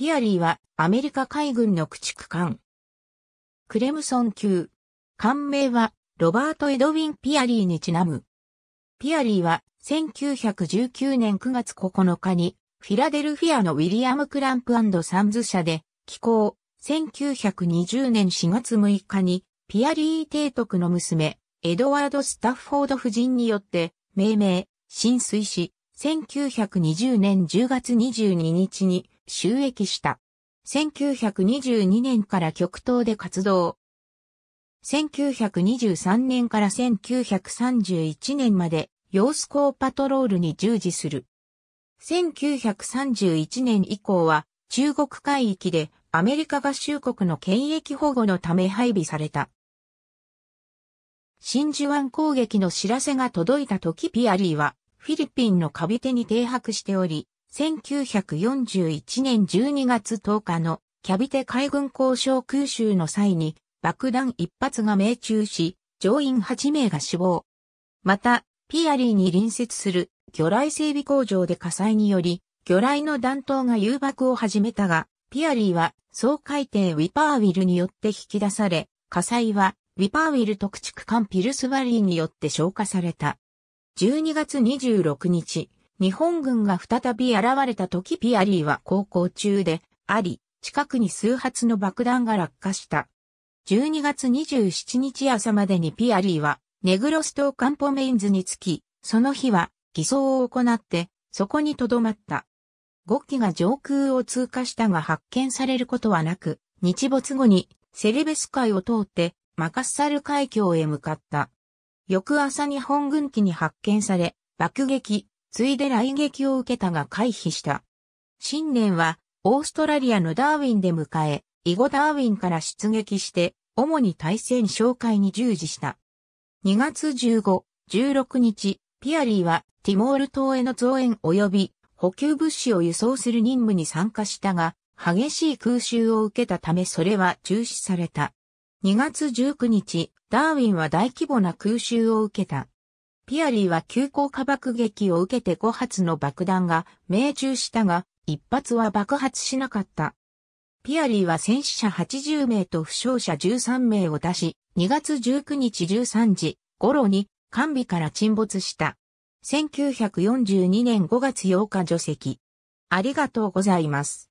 ピアリーはアメリカ海軍の駆逐艦。クレムソン級。艦名はロバート・エドウィン・ピアリーにちなむ。ピアリーは1919年9月9日にフィラデルフィアのウィリアム・クランプサンズ社で寄港。1920年4月6日にピアリー提督の娘、エドワード・スタッフォード夫人によって命名、浸水し、1920年10月22日に収益した。1922年から極東で活動。1923年から1931年までスコーパトロールに従事する。1931年以降は中国海域でアメリカ合衆国の権益保護のため配備された。真珠湾攻撃の知らせが届いた時ピアリーはフィリピンのカビテに停泊しており、1941年12月10日のキャビテ海軍交渉空襲の際に爆弾一発が命中し、乗員8名が死亡。また、ピアリーに隣接する魚雷整備工場で火災により、魚雷の弾頭が誘爆を始めたが、ピアリーは総海底ウィパーウィルによって引き出され、火災はウィパーウィル特地区間ピルスバリーによって消火された。12月26日、日本軍が再び現れた時ピアリーは航行中であり、近くに数発の爆弾が落下した。12月27日朝までにピアリーは、ネグロス島カンポメインズに着き、その日は偽装を行って、そこに留まった。5機が上空を通過したが発見されることはなく、日没後にセレベス海を通ってマカッサル海峡へ向かった。翌朝日本軍機に発見され、爆撃、ついで来撃を受けたが回避した。新年は、オーストラリアのダーウィンで迎え、イゴ・ダーウィンから出撃して、主に対戦紹介に従事した。2月15、16日、ピアリーはティモール島への増援及び補給物資を輸送する任務に参加したが、激しい空襲を受けたためそれは中止された。2月19日、ダーウィンは大規模な空襲を受けた。ピアリーは急降下爆撃を受けて5発の爆弾が命中したが、1発は爆発しなかった。ピアリーは戦死者80名と負傷者13名を出し、2月19日13時頃に完備から沈没した。1942年5月8日除籍。ありがとうございます。